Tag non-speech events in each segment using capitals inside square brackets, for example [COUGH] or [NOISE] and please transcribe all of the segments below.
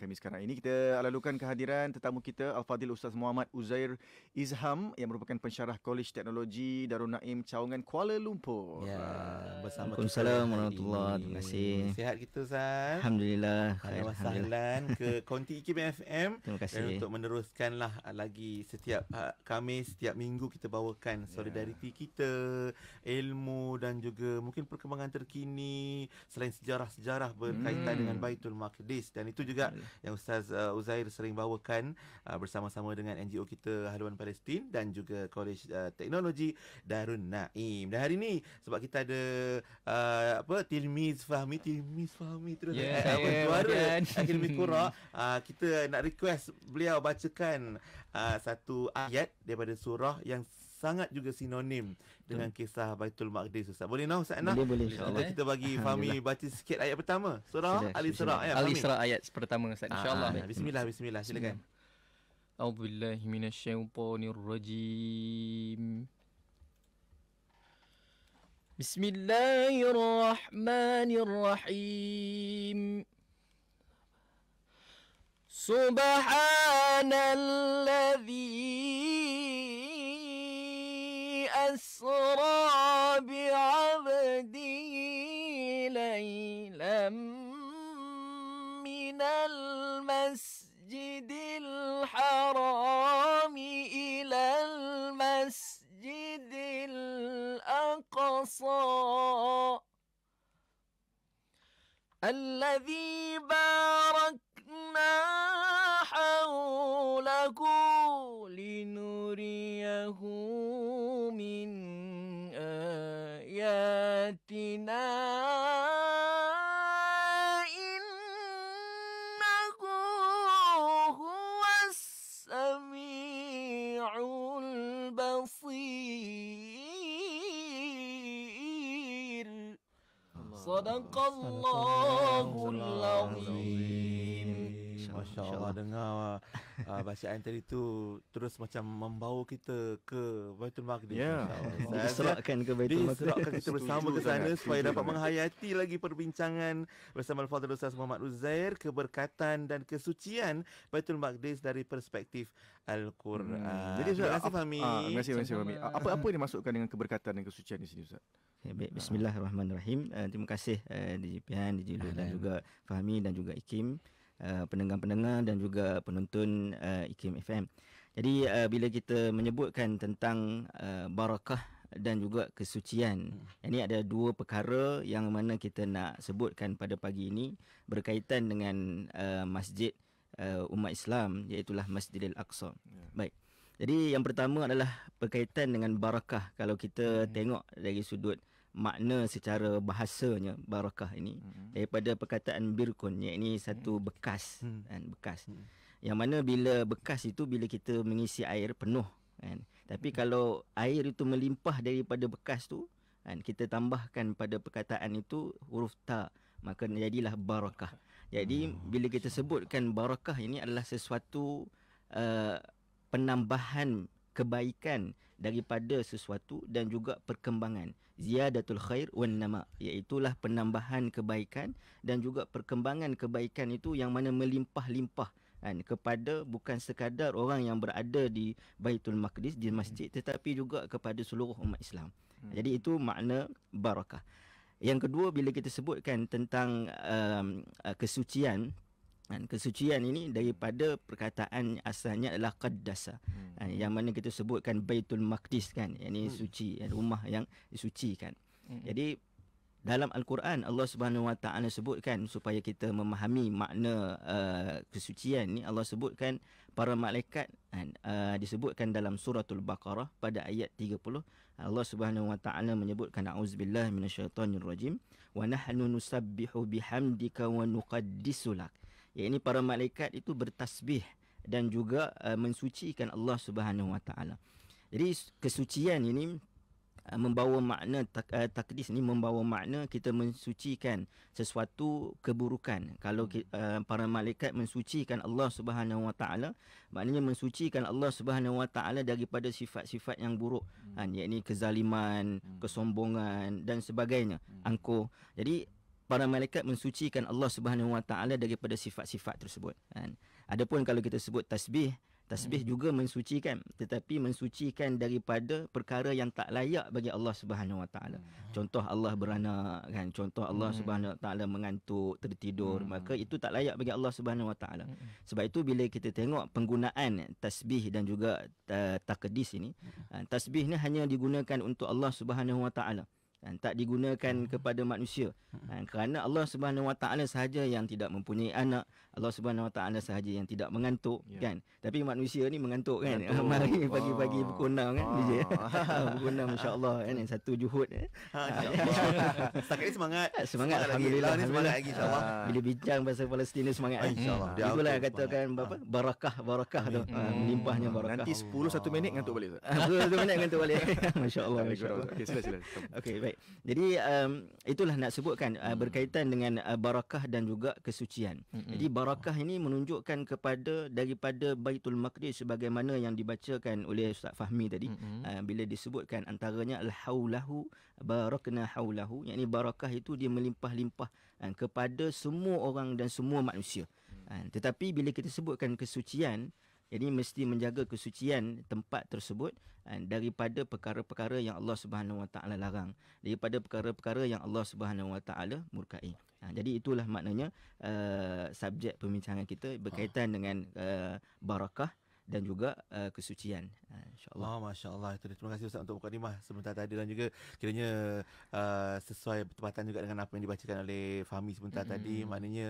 kami sekarang ini kita alalukan kehadiran tetamu kita Al-Fadil Ustaz Muhammad Uzair Izham yang merupakan pensyarah Kolej Teknologi Darun Naim Cawangan Kuala Lumpur. Ya, bersama kita. Assalamualaikum warahmatullahi wabarakatuh. kasih. Sihat kita Ustaz? Alhamdulillah. Alhamdulillah. ke Konti IKIM FM. Terima kasih. Dan untuk meneruskanlah uh, lagi setiap uh, kami setiap minggu kita bawakan ya. solidariti ya. kita, ilmu dan juga mungkin perkembangan terkini selain sejarah-sejarah berkaitan hmm. dengan Baitul Maqdis dan itu juga yang Ustaz uh, Uzair sering bawakan uh, bersama-sama dengan NGO kita Haluan Palestin dan juga College uh, Teknologi Darun Naim. Dan hari ini sebab kita ada uh, apa Tilmiz Fahmi Tilmiz Fahmi terus yeah, eh, suara Tilmiz Qura uh, kita nak request beliau bacakan uh, satu ayat daripada surah yang sangat juga sinonim Betul. dengan kisah Baitul Maqdis Ustaz. Boleh noh Ustaz Boleh boleh insyaallah. Kita bagi Fahmi baca sikit ayat pertama. Surah Ali Isra ayat Ali Isra ayat pertama Ustaz ah, insyaallah. Ah, bismillah bismillah silakan. A'udzu billahi minasyaitonir rajim. بسم الله الرحمن الرحيم أسرى بعبدي ليلا من المسجد الحرام إلى المسجد الأقصى الذي بارك ربنا إنه هو السميع البصير صدق الله العظيم Masya Allah dengar uh, bacaan tadi tu terus macam membawa kita ke Baitul Maqdis. Ya. Yeah. [LAUGHS] Diserahkan ke Baitul Maqdis. Diserahkan kita bersama ke sana supaya dapat menghayati lagi perbincangan bersama Al-Fadhil Ustaz Muhammad Uzair keberkatan dan kesucian Baitul Maqdis dari perspektif Al-Quran. Hmm. Ah, Jadi Ustaz, terima kasih Fahmi. Ah, terima kasih Fahmi. Apa apa yang dimasukkan dengan keberkatan dan kesucian di sini Ustaz? Eh, Baik, bismillahirrahmanirrahim. Uh, terima kasih uh, di Pian, di Jilu dan juga Fahmi dan juga Ikim. Eh, pendengar-pendengar dan juga penonton uh, eh, IKM FM. Jadi uh, bila kita menyebutkan tentang uh, barakah dan juga kesucian. Hmm. Ini ada dua perkara yang mana kita nak sebutkan pada pagi ini berkaitan dengan uh, masjid uh, umat Islam iaitu Masjidil Aqsa. Yeah. Baik. Jadi yang pertama adalah berkaitan dengan barakah. Kalau kita yeah. Hmm. tengok dari sudut uh, makna secara bahasanya barakah ini hmm daripada perkataan birkun iaitu satu mm-hmm. bekas mm. kan bekas mm. yang mana bila bekas itu bila kita mengisi air penuh kan tapi mm. kalau air itu melimpah daripada bekas tu kan kita tambahkan pada perkataan itu huruf ta maka jadilah barakah jadi mm. bila kita sebutkan barakah ini adalah sesuatu uh, penambahan kebaikan daripada sesuatu dan juga perkembangan ziyadatul khair wan nama iaitu penambahan kebaikan dan juga perkembangan kebaikan itu yang mana melimpah-limpah kan kepada bukan sekadar orang yang berada di Baitul Maqdis di masjid hmm. tetapi juga kepada seluruh umat Islam. Hmm. Jadi itu makna barakah. Yang kedua bila kita sebutkan tentang um, kesucian dan kesucian ini daripada perkataan asalnya adalah qaddasa. Hmm. Eh, yang mana kita sebutkan Baitul Maqdis kan. Yang ini hmm. suci, eh, rumah yang disucikan. Hmm. Jadi dalam al-Quran Allah Subhanahu Wa Ta'ala sebutkan supaya kita memahami makna uh, kesucian ini Allah sebutkan para malaikat kan uh, disebutkan dalam suratul baqarah pada ayat 30 Allah Subhanahu Wa Ta'ala menyebutkan auzubillahi minasyaitonirrajim wa nahnu nusabbihu bihamdika wa nuqaddisu ini para malaikat itu bertasbih dan juga uh, mensucikan Allah Subhanahu Wa Taala. Jadi kesucian ini uh, membawa makna tak, uh, takdis ni membawa makna kita mensucikan sesuatu keburukan kalau uh, para malaikat mensucikan Allah Subhanahu Wa Taala maknanya mensucikan Allah Subhanahu Wa Taala daripada sifat-sifat yang buruk hmm. kan ha, yakni kezaliman, hmm. kesombongan dan sebagainya hmm. angkuh jadi para malaikat mensucikan Allah Subhanahu Wa Taala daripada sifat-sifat tersebut kan adapun kalau kita sebut tasbih tasbih hmm. juga mensucikan tetapi mensucikan daripada perkara yang tak layak bagi Allah Subhanahu Wa Taala hmm. contoh Allah berana, kan contoh Allah hmm. Subhanahu Wa Taala mengantuk tertidur hmm. maka itu tak layak bagi Allah Subhanahu Wa Taala hmm. sebab itu bila kita tengok penggunaan tasbih dan juga uh, eh, takdis ini uh, tasbih ni hanya digunakan untuk Allah Subhanahu Wa Taala hmm dan tak digunakan hmm. kepada manusia. Dan hmm. kerana Allah Subhanahu Wa Taala sahaja yang tidak mempunyai anak Allah Subhanahu Wa Taala sahaja yang tidak mengantuk yeah. kan tapi manusia ni mengantuk kan oh. [LAUGHS] mari ah. pagi-pagi oh. berkunang kan oh. Ah. berkunang [LAUGHS] masya-Allah kan yang satu juhud eh ha, ah. setakat ni semangat semangat alhamdulillah ni semangat lagi insya-Allah bila bincang pasal Palestin ni semangat kan? insya-Allah itulah yang katakan apa barakah barakah tu melimpahnya hmm. hmm. barakah nanti 10 [LAUGHS] satu minit ngantuk balik tu 1 minit ngantuk balik masya-Allah okey sila sila okey baik jadi itulah nak sebutkan eh, hmm. berkaitan dengan eh, barakah dan juga kesucian jadi barakah barakah ini menunjukkan kepada daripada Baitul Maqdis sebagaimana yang dibacakan oleh Ustaz Fahmi tadi mm-hmm. uh, bila disebutkan antaranya al-haulahu barakna haulahu yakni barakah itu dia melimpah-limpah uh, kepada semua orang dan semua manusia. Uh, tetapi bila kita sebutkan kesucian jadi mesti menjaga kesucian tempat tersebut eh, daripada perkara-perkara yang Allah Subhanahu Wa Taala larang, daripada perkara-perkara yang Allah Subhanahu Wa Taala murkai. Ha, jadi itulah maknanya uh, subjek pembincangan kita berkaitan ha. dengan uh, barakah dan juga uh, kesucian uh, insyaallah oh, masyaallah itu terima kasih ustaz untuk mukadimah sebentar tadi dan juga kiranya uh, sesuai bertepatan juga dengan apa yang dibacakan oleh Fahmi sebentar mm-hmm. tadi maknanya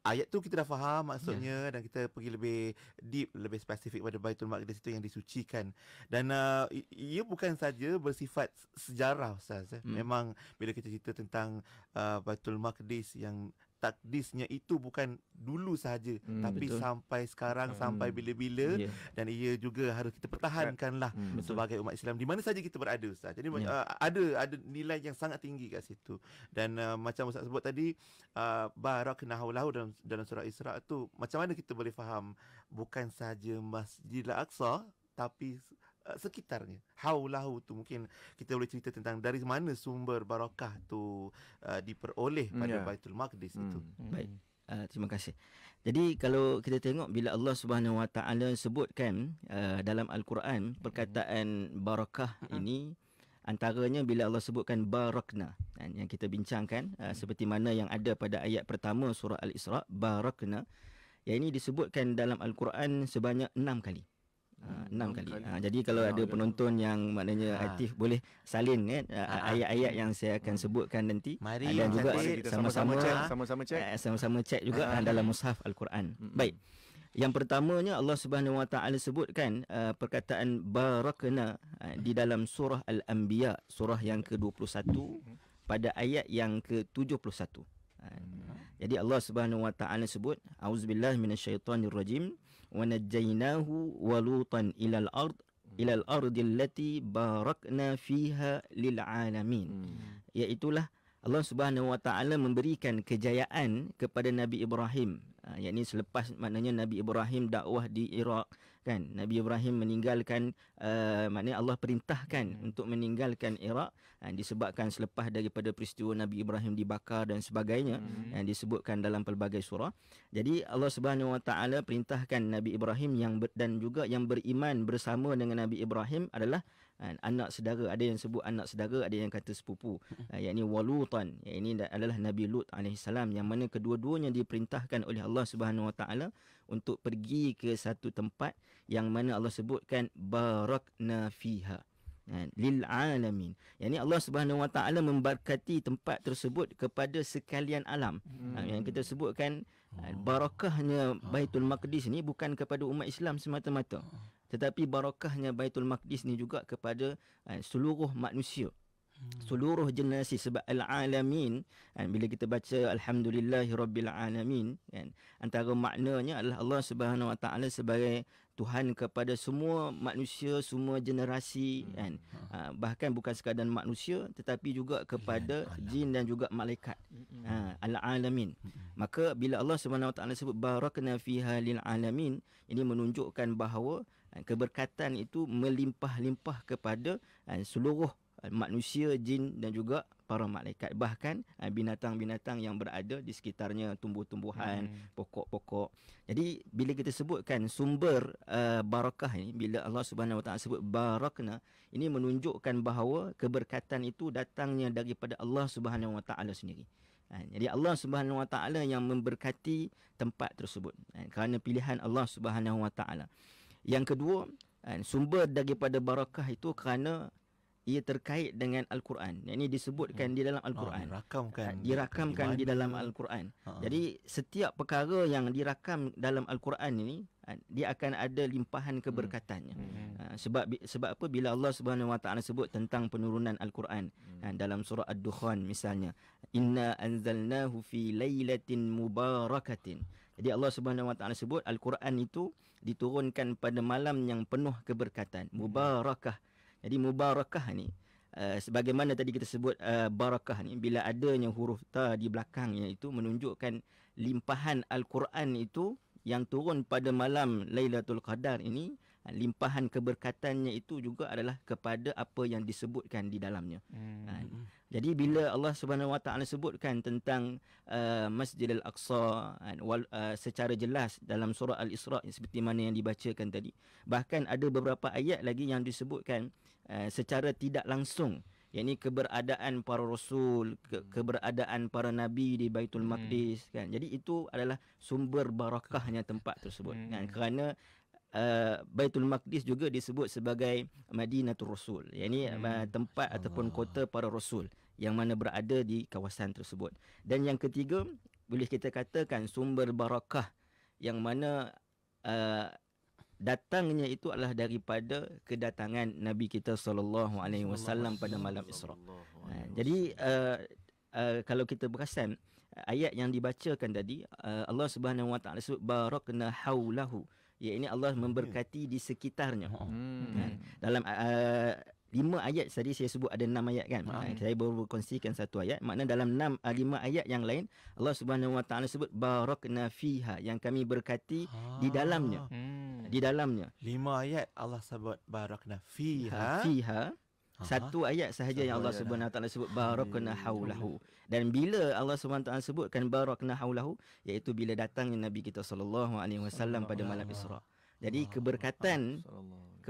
Ayat tu kita dah faham ya. maksudnya yeah. dan kita pergi lebih deep, lebih spesifik pada Baitul Maqdis itu yang disucikan. Dan uh, ia bukan saja bersifat sejarah Ustaz. Eh. Mm. Memang bila kita cerita tentang uh, Baitul Maqdis yang takdisnya itu bukan dulu sahaja hmm, tapi betul. sampai sekarang hmm. sampai bila-bila yeah. dan ia juga harus kita pertahankanlah hmm, sebagai umat Islam di mana saja kita berada ustaz jadi yeah. uh, ada ada nilai yang sangat tinggi kat situ dan uh, macam ustaz sebut tadi uh, barakna uh, haulahu dalam dalam surah Isra tu macam mana kita boleh faham bukan sahaja Masjidil Aqsa tapi Eh, sekitarnya haulahu tu mungkin kita boleh cerita tentang dari mana sumber barakah tu uh, diperoleh hmm, pada yeah. Baitul Maqdis hmm. itu hmm. hmm. baik uh, terima kasih jadi kalau kita tengok bila Allah Subhanahu Wa sebutkan uh, dalam al-Quran perkataan barakah hmm. ini antaranya bila Allah sebutkan barakna yang kita bincangkan hmm. seperti mana yang ada pada ayat pertama surah al-Isra barakna yang ini disebutkan dalam al-Quran sebanyak enam kali hmm. Ah, enam kali. Ah, kali. Ha, jadi kalau ada penonton yang maknanya ha. aktif boleh salin kan ayat-ayat yang saya akan hmm. sebutkan nanti. Mari ha, dan juga sama-sama sama-sama cek. sama-sama cek eh, juga ha. dalam mushaf al-Quran. Hmm. Baik. Yang pertamanya Allah Subhanahu Wa Taala sebutkan uh, perkataan barakna uh, di dalam surah Al-Anbiya surah yang ke-21 pada ayat yang ke-71. Uh, hmm. Jadi Allah Subhanahu Wa Taala sebut auzubillahi minasyaitonirrajim ونجيناه ولوطا إلى الأرض إلى الأرض التي باركنا فيها للعالمين يأتله Allah Subhanahu Wa Taala memberikan kejayaan kepada Nabi Ibrahim. Ha, yang selepas maknanya Nabi Ibrahim dakwah di Iraq kan. Nabi Ibrahim meninggalkan uh, maknanya Allah perintahkan hmm. untuk meninggalkan Iraq yang disebabkan selepas daripada peristiwa Nabi Ibrahim dibakar dan sebagainya hmm. yang disebutkan dalam pelbagai surah. Jadi Allah Subhanahu Wa Taala perintahkan Nabi Ibrahim yang ber, dan juga yang beriman bersama dengan Nabi Ibrahim adalah eh, anak saudara ada yang sebut anak saudara ada yang kata sepupu eh, yakni walutan ya, Ini adalah nabi lut Alaihi alaihissalam yang mana kedua-duanya diperintahkan oleh Allah Subhanahu wa taala untuk pergi ke satu tempat yang mana Allah sebutkan barakna fiha Ha, lil alamin. Yani Allah Subhanahu Wa Taala memberkati tempat tersebut kepada sekalian alam. Ha, hmm. Yang kita sebutkan ha, oh. barakahnya Baitul Maqdis ni bukan kepada umat Islam semata-mata. Tetapi barakahnya Baitul Maqdis ni juga kepada seluruh manusia seluruh generasi sebab al-alamin kan, bila kita baca alhamdulillahirabbil alamin kan antara maknanya adalah Allah Subhanahu wa taala sebagai Tuhan kepada semua manusia semua generasi hmm. kan hmm. ha. bahkan bukan sekadar manusia tetapi juga kepada Alam. jin dan juga malaikat hmm. ha, al-alamin maka bila Allah Subhanahu wa taala sebut barakna fiha lil alamin ini menunjukkan bahawa ha, keberkatan itu melimpah-limpah kepada ha, seluruh Eh, manusia, jin dan juga para malaikat bahkan eh, binatang-binatang yang berada di sekitarnya tumbuh-tumbuhan hmm. pokok-pokok. Jadi bila kita sebutkan sumber uh, barakah ini bila Allah Subhanahu Wa Taala sebut barakna ini menunjukkan bahawa keberkatan itu datangnya daripada Allah Subhanahu Wa Taala sendiri. Jadi Allah Subhanahu Wa Taala yang memberkati tempat tersebut kerana pilihan Allah Subhanahu Wa Taala. Yang kedua sumber daripada barakah itu kerana ia terkait dengan al-Quran. Yang ini disebutkan oh. di dalam al-Quran. Oh, dirakamkan. Ha, dirakamkan di, di dalam al-Quran. Uh-huh. Jadi setiap perkara yang dirakam dalam al-Quran ini ha, dia akan ada limpahan hmm. keberkatannya. Hmm. Sebab sebab apa bila Allah Subhanahu Wa sebut tentang penurunan al-Quran hmm. dalam surah ad-Dukhan misalnya, inna anzalnahu fi lailatin mubarakatin. Jadi Allah Subhanahu Wa sebut al-Quran itu diturunkan pada malam yang penuh keberkatan, hmm. mubarakah. Hmm. Jadi mubarakah ni uh, sebagaimana tadi kita sebut uh, barakah ni bila adanya huruf ta di belakangnya itu menunjukkan limpahan al-Quran itu yang turun pada malam Lailatul Qadar ini eh, limpahan keberkatannya itu juga adalah kepada apa yang disebutkan di dalamnya. Hmm. Ha. Jadi bila Allah Subhanahu sebutkan tentang uh, Masjidil Aqsa ha, uh, secara jelas dalam surah Al-Isra seperti mana yang dibacakan tadi, bahkan ada beberapa ayat lagi yang disebutkan Eh, secara tidak langsung yakni keberadaan para rasul ke- hmm. keberadaan para nabi di Baitul hmm. Maqdis kan jadi itu adalah sumber barakahnya tempat tersebut hmm. kan kerana Uh, Baitul Maqdis juga disebut sebagai Madinatul Rasul yakni eh, hmm. uh, tempat Allah. ataupun kota para rasul yang mana berada di kawasan tersebut dan yang ketiga boleh kita katakan sumber barakah yang mana uh, datangnya itu adalah daripada kedatangan Nabi kita sallallahu alaihi wasallam pada malam Isra. Ha, jadi uh, uh, kalau kita berasan ayat yang dibacakan tadi uh, Allah Subhanahu wa taala sebut barakna haulahu iaitu Allah hmm, ya. memberkati di sekitarnya. Hmm. Ha, dalam lima ayat tadi saya sebut ada enam ayat kan hmm. Amin. Ha, saya baru kongsikan satu ayat makna dalam enam ah, lima ayat yang lain Allah Subhanahu Wa Taala sebut barakna fiha yang kami berkati ha. di ah. dalamnya hmm. di dalamnya lima ayat Allah sebut barakna fiha ha, fiha Aha. satu ayat sahaja satu yang Allah Subhanahu eh. Wa Taala sebut barakna hmm. haulahu dan bila Allah Subhanahu Wa Taala sebutkan barakna haulahu iaitu bila datangnya nabi kita sallallahu alaihi wasallam pada malam Isra jadi keberkatan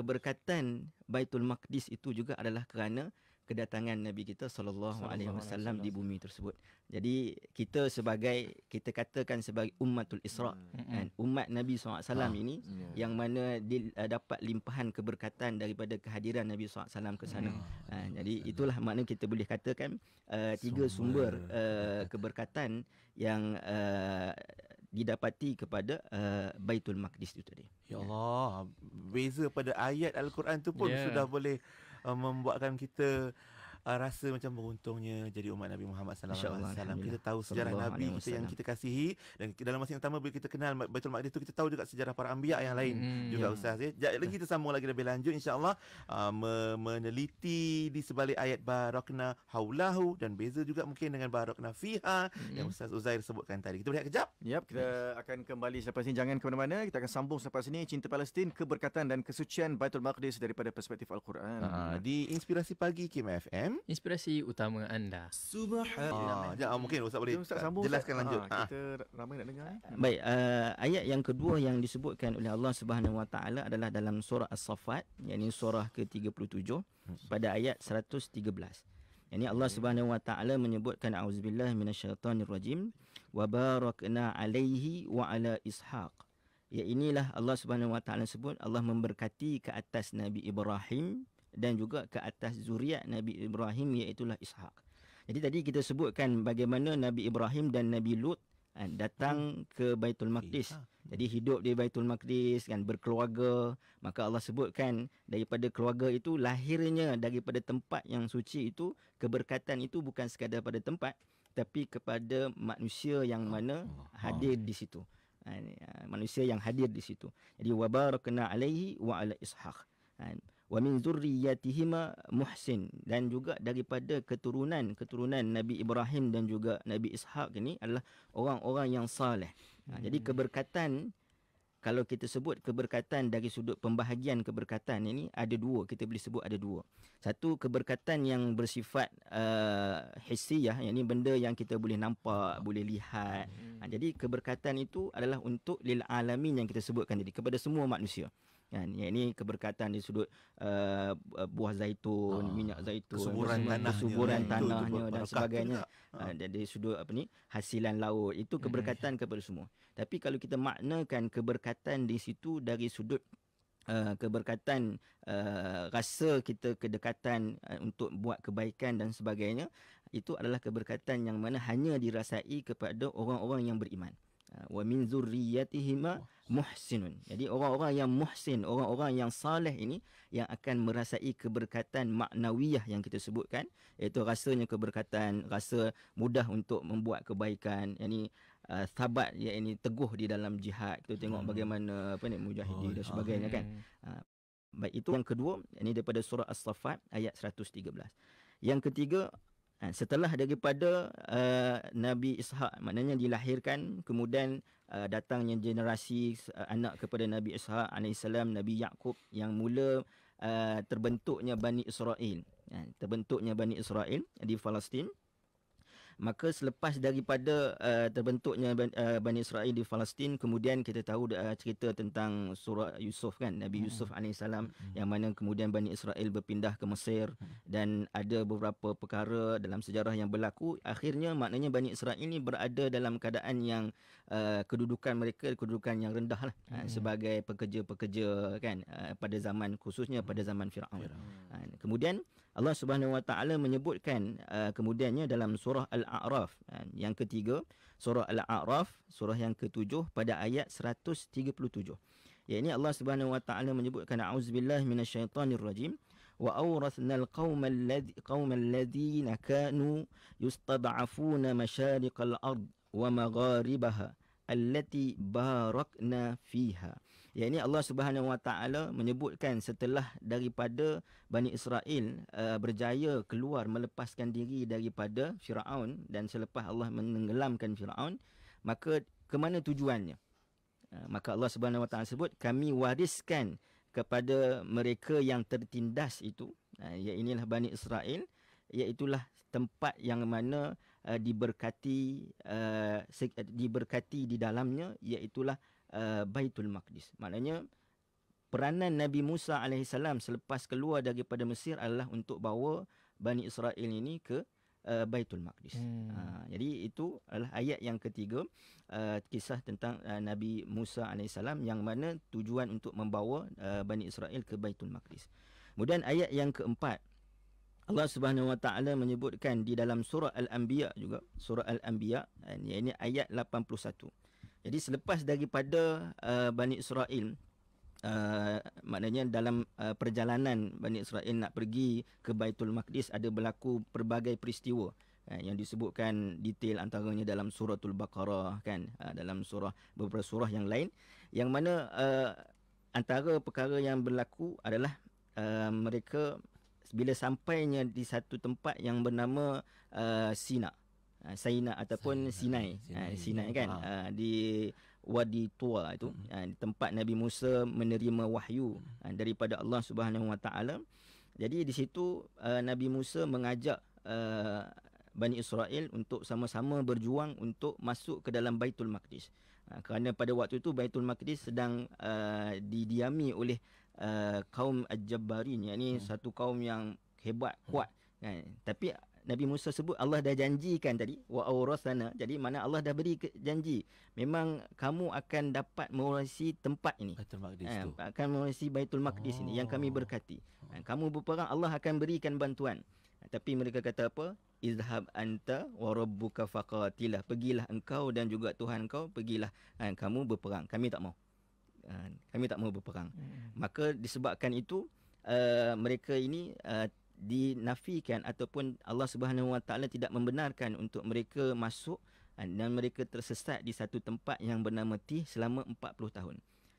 keberkatan Baitul Maqdis itu juga adalah kerana kedatangan Nabi kita sallallahu alaihi wasallam di bumi tersebut. Jadi kita sebagai kita katakan sebagai umatul Isra hmm. kan hmm. umat Nabi SAW alaihi wasallam ah, ini yeah. yang mana di, uh, eh, dapat limpahan keberkatan daripada kehadiran Nabi SAW alaihi wasallam ke sana. Yeah. Hmm. Ha. jadi itulah makna kita boleh katakan uh, tiga sumber, sumber uh, keberkatan yang uh, didapati kepada uh, Baitul Maqdis itu tadi. Ya Allah, beza pada ayat Al-Quran itu pun yeah. sudah boleh uh, membuatkan kita uh, rasa macam beruntungnya jadi umat Nabi Muhammad sallallahu alaihi wasallam. Kita tahu sejarah Allah Nabi kita yang kita kasihi dan dalam masa yang pertama bila kita kenal Baitul Maqdis itu kita tahu juga sejarah para anbiya yang lain hmm, hmm juga ya. ustaz ya. lagi kita sambung lagi lebih lanjut insyaallah uh, meneliti di sebalik ayat barakna haulahu dan beza juga mungkin dengan barakna fiha hmm. yang ustaz Uzair sebutkan tadi. Kita berehat kejap. Yep, kita akan kembali selepas ini jangan ke mana-mana. Kita akan sambung selepas ini cinta Palestin, keberkatan dan kesucian Baitul Maqdis daripada perspektif Al-Quran. Ah, di inspirasi pagi Kim FM dengan inspirasi utama anda. Subhanallah. Ah, ya, mungkin Ustaz boleh Ustaz sambung, jelaskan Ustaz. lanjut. Ha, kita ramai nak dengar. Hmm. Baik, uh, ayat yang kedua yang disebutkan oleh Allah Subhanahu Wa Taala adalah dalam surah As-Saffat, yakni surah ke-37 hmm. pada ayat 113. Yani Allah Subhanahu wa taala menyebutkan auzubillahi minasyaitonirrajim wa barakna alaihi wa ala ishaq. Ya inilah Allah Subhanahu wa taala sebut Allah memberkati ke atas Nabi Ibrahim dan juga ke atas zuriat Nabi Ibrahim iaitu lah Ishak. Jadi tadi kita sebutkan bagaimana Nabi Ibrahim dan Nabi Lut kan, datang ke Baitul Maqdis. Ha. Jadi hidup di Baitul Maqdis kan berkeluarga, maka Allah sebutkan daripada keluarga itu lahirnya daripada tempat yang suci itu keberkatan itu bukan sekadar pada tempat tapi kepada manusia yang mana hadir di situ. Eh, eh, manusia yang hadir di situ. Jadi wabarakna alaihi wa ala ishaq. Kan wa min zurriyyatihima muhsin dan juga daripada keturunan keturunan Nabi Ibrahim dan juga Nabi Ishaq ini adalah orang-orang yang saleh. Ha, hmm. Jadi keberkatan kalau kita sebut keberkatan dari sudut pembahagian keberkatan ini ada dua kita boleh sebut ada dua. Satu keberkatan yang bersifat uh, hissiyah yang ini benda yang kita boleh nampak, boleh lihat. Hmm. Ha, jadi keberkatan itu adalah untuk lil alamin yang kita sebutkan tadi kepada semua manusia kan ya, ini keberkatan di sudut uh, buah zaitun ha, minyak zaitun kesuburan tanahnya, kesuburan tanahnya dan sebagainya ha. uh, dari sudut apa ni hasilan laut itu hmm. keberkatan hmm. kepada semua tapi kalau kita maknakan keberkatan di situ dari sudut Uh, keberkatan uh, rasa kita kedekatan uh, untuk buat kebaikan dan sebagainya itu adalah keberkatan yang mana hanya dirasai kepada orang-orang yang beriman. Ah, wa min zurriyyatihim muhsinun jadi orang-orang yang muhsin orang-orang yang saleh ini yang akan merasai keberkatan maknawiyah yang kita sebutkan iaitu rasanya keberkatan rasa mudah untuk membuat kebaikan yakni uh, ah, sabat yakni teguh di dalam jihad kita tengok hmm. bagaimana apa ni mujahidin dan oh, sebagainya kan uh, baik itu yang kedua ini daripada surah as-saffat ayat 113 yang ketiga Ha, setelah daripada uh, Nabi Ishak maknanya dilahirkan kemudian uh, datangnya generasi uh, anak kepada Nabi Ishak alaihissalam Nabi Yaqub yang mula uh, terbentuknya Bani Israel ha, terbentuknya Bani Israel di Palestin maka selepas daripada uh, terbentuknya uh, Bani Israel di Palestin kemudian kita tahu uh, cerita tentang surah Yusuf kan Nabi hmm. Yusuf AS hmm. yang mana kemudian Bani Israel berpindah ke Mesir hmm. dan ada beberapa perkara dalam sejarah yang berlaku akhirnya maknanya Bani Israel ini berada dalam keadaan yang uh, kedudukan mereka kedudukan yang rendah lah, uh, hmm. uh, sebagai pekerja-pekerja kan uh, pada zaman khususnya pada zaman Fir'aun hmm. uh, kemudian Allah Subhanahu Wa Taala menyebutkan uh, kemudiannya dalam surah Al-A'raf kan? yang ketiga surah Al-A'raf surah yang ketujuh pada ayat 137 yakni Allah Subhanahu Wa Taala menyebutkan auzubillahi minasyaitonir rajim wa awrathna alqauma alladhi qauma alladhina kanu yustad'afuna masyariqal ard wa magharibaha allati barakna fiha Ya ini Allah Subhanahu Wa Taala menyebutkan setelah daripada Bani Israel uh, berjaya keluar melepaskan diri daripada Firaun dan selepas Allah menenggelamkan Firaun maka ke mana tujuannya? Uh, maka Allah Subhanahu Wa Taala sebut kami wariskan kepada mereka yang tertindas itu uh, ya inilah Bani Israel iaitu tempat yang mana uh, diberkati uh, diberkati di dalamnya iaitu Eh, Baitul Maqdis. Maknanya peranan Nabi Musa AS selepas keluar daripada Mesir adalah untuk bawa Bani Israel ini ke uh, Baitul Maqdis. Hmm. Uh, jadi itu adalah ayat yang ketiga uh, kisah tentang uh, Nabi Musa AS yang mana tujuan untuk membawa uh, Bani Israel ke Baitul Maqdis. Kemudian ayat yang keempat. Allah Subhanahu Wa Taala menyebutkan di dalam surah Al-Anbiya juga surah Al-Anbiya ini ayat 81. Jadi selepas daripada uh, Bani Israel Uh, maknanya dalam uh, perjalanan Bani Israel nak pergi ke Baitul Maqdis ada berlaku pelbagai peristiwa kan, yang disebutkan detail antaranya dalam surah suratul baqarah kan uh, dalam surah beberapa surah yang lain yang mana uh, antara perkara yang berlaku adalah uh, mereka bila sampainya di satu tempat yang bernama uh, Sina Ah, Sayyidina ataupun Sinai. Sinai, ah, Sinai, Sinai kan ha. di Wadi Tua itu hmm. uh, tempat Nabi Musa menerima wahyu hmm. daripada Allah Subhanahu Wa Jadi di situ uh, Nabi Musa mengajak uh, Bani Israel untuk sama-sama berjuang untuk masuk ke dalam Baitul Maqdis. Uh, kerana pada waktu itu Baitul Maqdis sedang uh, didiami oleh uh, kaum Al-Jabbarin yakni hmm. satu kaum yang hebat kuat hmm. kan. Tapi Nabi Musa sebut Allah dah janjikan tadi wa awrasana jadi mana Allah dah beri janji memang kamu akan dapat mewarisi tempat ini ah, ah, Baitul Maqdis eh, tu akan mewarisi Baitul Maqdis oh. ini yang kami oh. berkati oh. kamu berperang Allah akan berikan bantuan tapi mereka kata apa izhab anta wa rabbuka faqatilah pergilah engkau dan juga Tuhan kau pergilah eh, kamu berperang kami tak mau kami tak mau berperang hmm. maka disebabkan itu uh, mereka ini uh, dinafikan ataupun Allah Subhanahu Wa Taala tidak membenarkan untuk mereka masuk eh, dan mereka tersesat di satu tempat yang bernama Ti selama 40 tahun.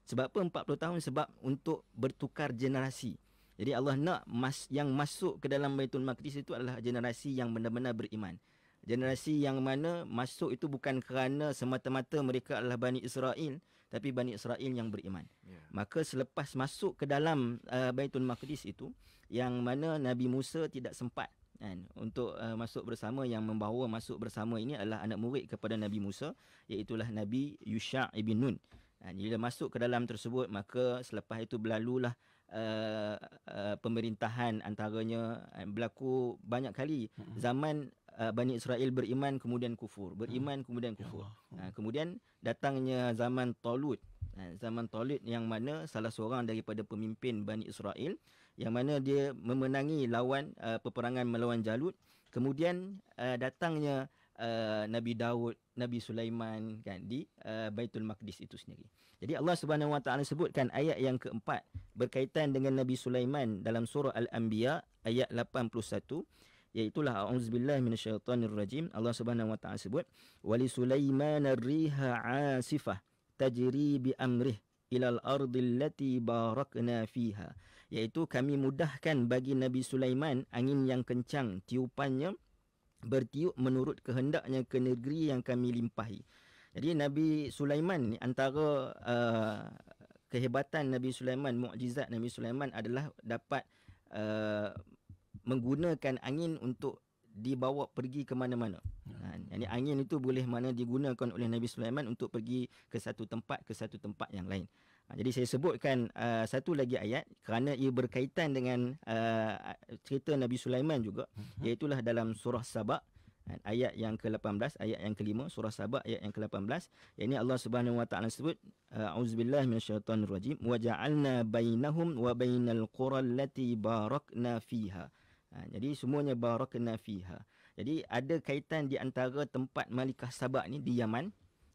Sebab apa 40 tahun? Sebab untuk bertukar generasi. Jadi Allah nak mas, yang masuk ke dalam Baitul Maqdis itu adalah generasi yang benar-benar beriman. Generasi yang mana masuk itu bukan kerana semata-mata mereka adalah Bani Israel tapi Bani Israel yang beriman. Yeah. Maka selepas masuk ke dalam uh, Baitul Maqdis itu yang mana Nabi Musa tidak sempat kan untuk uh, masuk bersama yang membawa masuk bersama ini adalah anak murid kepada Nabi Musa iaitu Nabi Yusha ibn Nun. Dan bila masuk ke dalam tersebut maka selepas itu berlalulah uh, uh, pemerintahan antaranya kan, berlaku banyak kali zaman Uh, Bani Israel beriman kemudian kufur hmm. Beriman hmm. kemudian ya kufur ya hmm. Kemudian datangnya zaman Talut ha, Zaman Talut yang mana salah seorang daripada pemimpin Bani Israel Yang mana dia memenangi lawan uh, peperangan melawan Jalut Kemudian uh, datangnya uh, Nabi Dawud, Nabi Sulaiman kan, di uh, Baitul Maqdis itu sendiri Jadi Allah Subhanahu Wa Taala sebutkan ayat yang keempat Berkaitan dengan Nabi Sulaiman dalam surah Al-Anbiya ayat 81 iaitu lah auzubillahi rajim. Allah Subhanahu wa taala sebut wali Sulaiman ar-riha 'asifah tajri bi amrih ila al-ardi allati barakna fiha iaitu kami mudahkan bagi Nabi Sulaiman angin yang kencang tiupannya bertiup menurut kehendaknya ke negeri yang kami limpahi jadi Nabi Sulaiman ni antara uh, kehebatan Nabi Sulaiman mukjizat Nabi Sulaiman adalah dapat uh, menggunakan angin untuk dibawa pergi ke mana-mana. Ya. Ha, yani angin itu boleh mana digunakan oleh Nabi Sulaiman untuk pergi ke satu tempat ke satu tempat yang lain. Ha, jadi saya sebutkan uh, satu lagi ayat kerana ia berkaitan dengan uh, cerita Nabi Sulaiman juga uh dalam ha, surah Saba ayat yang ke-18 ayat yang ke-5 surah Saba ayat yang ke-18 Ini Allah Subhanahu wa taala sebut uh, auzubillahi minasyaitonirrajim wa ja'alna bainahum wa bainal qura allati barakna fiha Ha, jadi semuanya barakna fiha. Jadi ada kaitan di antara tempat Malikah Sabak ni di Yaman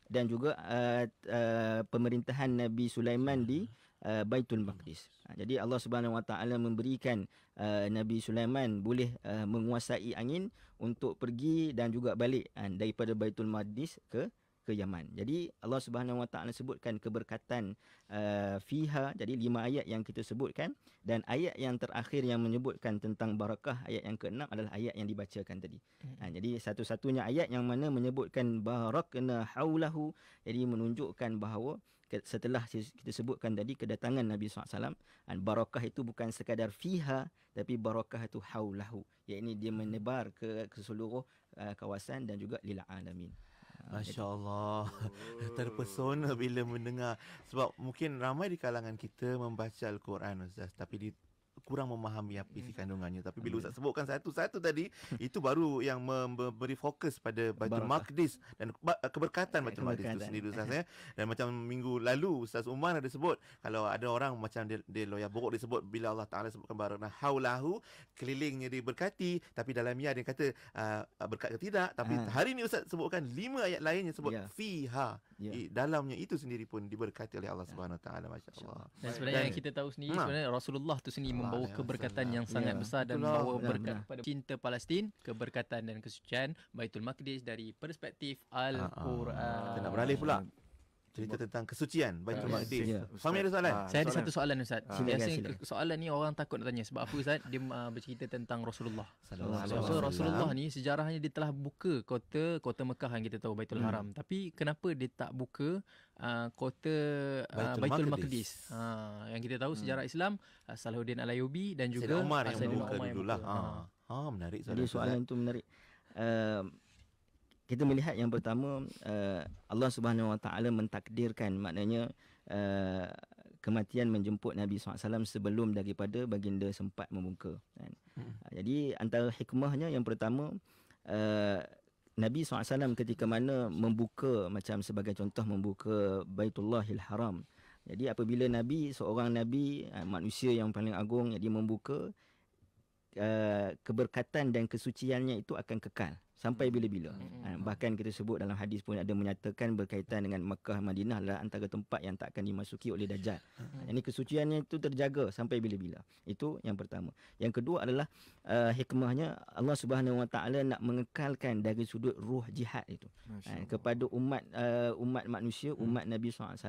dan juga uh, uh, pemerintahan Nabi Sulaiman di uh, Baitul Maqdis. Ha, jadi Allah Subhanahu Wa Taala memberikan uh, Nabi Sulaiman boleh uh, menguasai angin untuk pergi dan juga balik uh, daripada Baitul Maqdis ke ke Yaman. Jadi Allah Subhanahu Wa Taala sebutkan keberkatan uh, fiha jadi lima ayat yang kita sebutkan dan ayat yang terakhir yang menyebutkan tentang barakah ayat yang keenam adalah ayat yang dibacakan tadi. Hmm. Ha, jadi satu-satunya ayat yang mana menyebutkan barakna haulahu jadi menunjukkan bahawa setelah kita sebutkan tadi kedatangan Nabi SAW dan barakah itu bukan sekadar fiha tapi barakah itu haulahu iaitu dia menebar ke, ke seluruh uh, kawasan dan juga lil alamin. Masya Allah [LAUGHS] Terpesona bila mendengar Sebab mungkin ramai di kalangan kita Membaca Al-Quran Tapi di, kurang memahami apa isi hmm. kandungannya tapi bila hmm. ustaz sebutkan satu-satu tadi [LAUGHS] itu baru yang memberi fokus pada Baitul Maqdis dan eh, keberkatan Baitul Maqdis itu sendiri ustaz [LAUGHS] ya dan macam minggu lalu ustaz Umar ada sebut kalau ada orang macam dia, dia loya buruk dia sebut bila Allah Taala sebutkan barakah haulahu kelilingnya diberkati tapi dalamnya ia dia kata uh, berkat ke tidak tapi ha. hari ini ustaz sebutkan lima ayat lain yang sebut ya. fiha ya. I, dalamnya itu sendiri pun diberkati oleh Allah ya. Subhanahu Taala masya-Allah dan sebenarnya yang kita tahu sendiri ha. sebenarnya Rasulullah tu sendiri ha. Oh, membawa keberkatan yang sangat ya, besar dan itulah, membawa berkat benar. cinta Palestin, keberkatan dan kesucian Baitul Maqdis dari perspektif Al-Quran. Ha, Kita nak beralih pula cerita tentang kesucian Baitul Maqdis. Sami ada soalan? Ah, Saya ada satu soalan Ustaz. Ha. Silakan, silakan. Soalan ni orang takut nak tanya sebab apa Ustaz? Dia uh, bercerita tentang Rasulullah. Salam. So, Rasulullah ni sejarahnya dia telah buka kota kota Mekah yang kita tahu Baitul hmm. Haram. Tapi kenapa dia tak buka uh, kota uh, Baitul Maqdis? Uh, yang kita tahu hmm. sejarah hmm. Islam uh, Salahuddin Alayubi dan juga Said Umar yang buka, buka dululah. Ha. Ha, menarik soalan. Jadi tu menarik kita melihat yang pertama uh, Allah Subhanahu Wa Taala mentakdirkan maknanya uh, kematian menjemput Nabi SAW sebelum daripada baginda sempat membuka kan. Hmm. Ah, jadi antara hikmahnya yang pertama uh, Nabi SAW ketika mana membuka macam sebagai contoh membuka Baitullahil Haram. Jadi apabila Nabi seorang Nabi manusia yang paling agung jadi membuka keberkatan dan kesuciannya itu akan kekal sampai hmm. bila-bila. mm Bahkan kita sebut dalam hadis pun ada menyatakan berkaitan dengan Mekah Madinah adalah antara tempat yang tak akan dimasuki oleh dajjal. mm Yang ini kesuciannya itu terjaga sampai bila-bila. Itu yang pertama. Yang kedua adalah uh, hikmahnya Allah Subhanahu Wa Taala nak mengekalkan dari sudut ruh jihad itu uh, kepada umat uh, umat manusia, umat mm. Nabi SAW uh,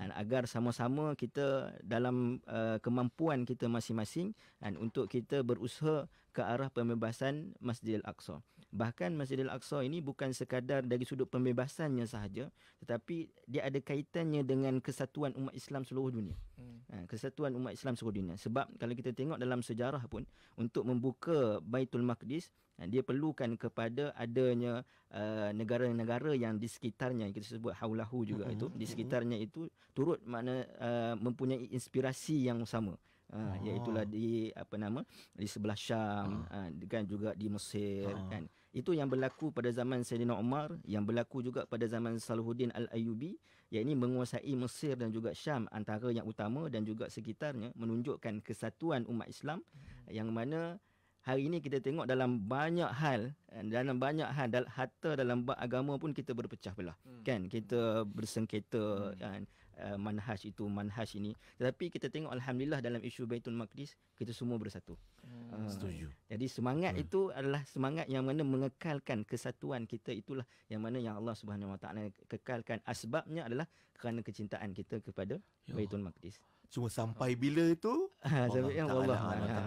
ha, agar sama-sama kita dalam uh, kemampuan kita masing-masing uh, untuk kita berusaha ke arah pembebasan Masjidil Aqsa bahkan Masjidil Aqsa ini bukan sekadar dari sudut pembebasannya sahaja tetapi dia ada kaitannya dengan kesatuan umat Islam seluruh dunia. Hmm. Ha, kesatuan umat Islam seluruh dunia. Sebab kalau kita tengok dalam sejarah pun untuk membuka Baitul Maqdis ha, dia perlukan kepada adanya uh, negara-negara yang di sekitarnya kita sebut haulahu juga hmm, itu hmm, di hmm. sekitarnya itu turut makna uh, mempunyai inspirasi yang sama uh, oh. di apa nama di sebelah Syam oh. uh, kan juga di Mesir oh. kan itu yang berlaku pada zaman Sayyidina Umar, yang berlaku juga pada zaman Salahuddin Al-Ayubi, yakni menguasai Mesir dan juga Syam antara yang utama dan juga sekitarnya menunjukkan kesatuan umat Islam hmm. yang mana hari ini kita tengok dalam banyak hal dalam banyak hal dalam harta dalam bab agama pun kita berpecah belah hmm. kan kita bersengketa hmm. kan uh, manhaj itu manhaj ini tetapi kita tengok alhamdulillah dalam isu Baitul Maqdis kita semua bersatu hmm. uh, setuju jadi semangat hmm. itu adalah semangat yang mana mengekalkan kesatuan kita itulah yang mana yang Allah Subhanahu Wa Taala kekalkan asbabnya adalah kerana kecintaan kita kepada ya Baitul Maqdis Cuma sampai bila itu [LAUGHS] ah, Sampai yang Allah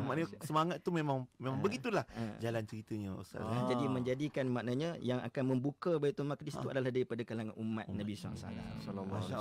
Maknanya semangat tu memang Memang ah, begitulah ah. Jalan ceritanya Ustaz eh. ah. Jadi menjadikan maknanya Yang akan membuka Baitul Maqdis itu ah. adalah Daripada kalangan umat oh, Nabi SAW Masya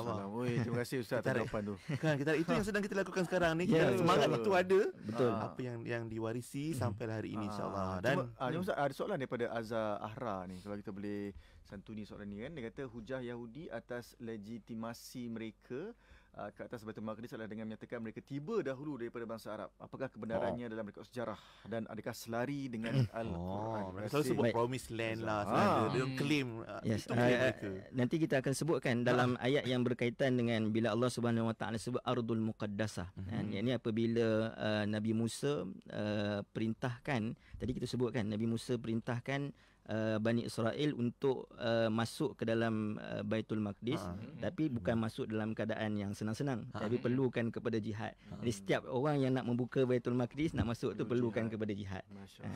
Terima kasih Ustaz kita Tanggapan tu [LAUGHS] kan, kita, Itu yang sedang kita lakukan sekarang ni yeah, ya, Semangat ya. itu ada Betul Apa yang yang diwarisi hmm. Sampai hari ini insyaAllah Dan hmm. Ustaz ada soalan daripada Azhar Ahra ni Kalau kita boleh Santuni soalan ni kan Dia kata hujah Yahudi Atas legitimasi mereka uh, ke atas Baitul Maqdis adalah dengan menyatakan mereka tiba dahulu daripada bangsa Arab. Apakah kebenarannya oh. dalam rekod sejarah dan adakah selari dengan hmm. Al-Quran? Oh, selalu sebut Baik. promised land lah. Ah, Dia hmm. claim. Uh, yes. Itu uh, nanti kita akan sebutkan ah. dalam ha. ayat yang berkaitan dengan bila Allah Subhanahu Wa Taala sebut Ardul Muqaddasah. Hmm. Kan? Hmm. Yang ini apabila uh, Nabi Musa uh, perintahkan, tadi kita sebutkan Nabi Musa perintahkan Eh, Bani Israel untuk uh, masuk ke dalam uh, Baitul Maqdis ha. tapi bukan masuk dalam keadaan yang senang-senang ha. tapi perlukan kepada jihad. Ha. Jadi setiap orang yang nak membuka Baitul Maqdis nak masuk tu perlukan jihad. kepada jihad. Ha.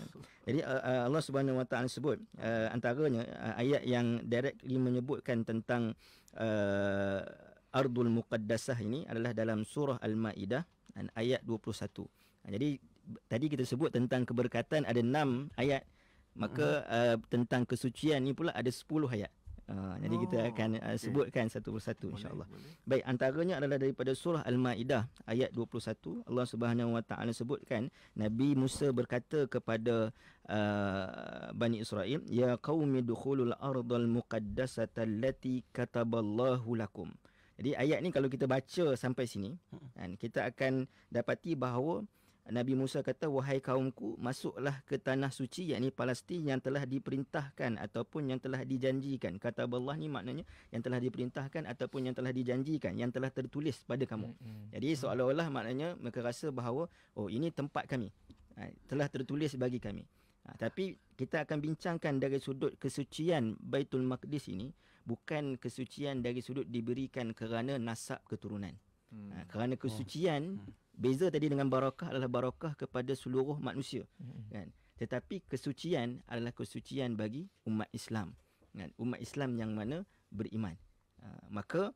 Jadi uh, Allah Subhanahu Wa Taala sebut uh, antaranya uh, ayat yang directly menyebutkan tentang uh, Ardul Muqaddasah ini adalah dalam surah Al-Maidah ayat 21. Jadi tadi kita sebut tentang keberkatan ada enam ayat maka uh-huh. uh, tentang kesucian ni pula ada 10 ayat. Uh, jadi oh, kita akan uh, eh, okay. sebutkan satu persatu insyaallah. Baik antaranya adalah daripada surah Al-Maidah ayat 21 Allah Subhanahu Wa Taala sebutkan Nabi Musa berkata kepada uh, Bani Israel ya qaumi dukhulul ardal muqaddasata allati kataballahu lakum. Jadi ayat ni kalau kita baca sampai sini hmm. kan kita akan dapati bahawa Nabi Musa kata wahai kaumku masuklah ke tanah suci yakni Palestin yang telah diperintahkan ataupun yang telah dijanjikan kata Allah ni maknanya yang telah diperintahkan ataupun yang telah dijanjikan yang telah tertulis pada kamu hmm jadi seolah-olah maknanya mereka rasa bahawa oh ini tempat kami ha, telah tertulis bagi kami ha, tapi kita akan bincangkan dari sudut kesucian Baitul Maqdis ini bukan kesucian dari sudut diberikan kerana nasab keturunan hmm. ha, kerana kesucian hmm. Beza tadi dengan barakah adalah barakah kepada seluruh manusia. Hmm. Kan? Tetapi kesucian adalah kesucian bagi umat Islam. Kan? Umat Islam yang mana beriman. Uh, maka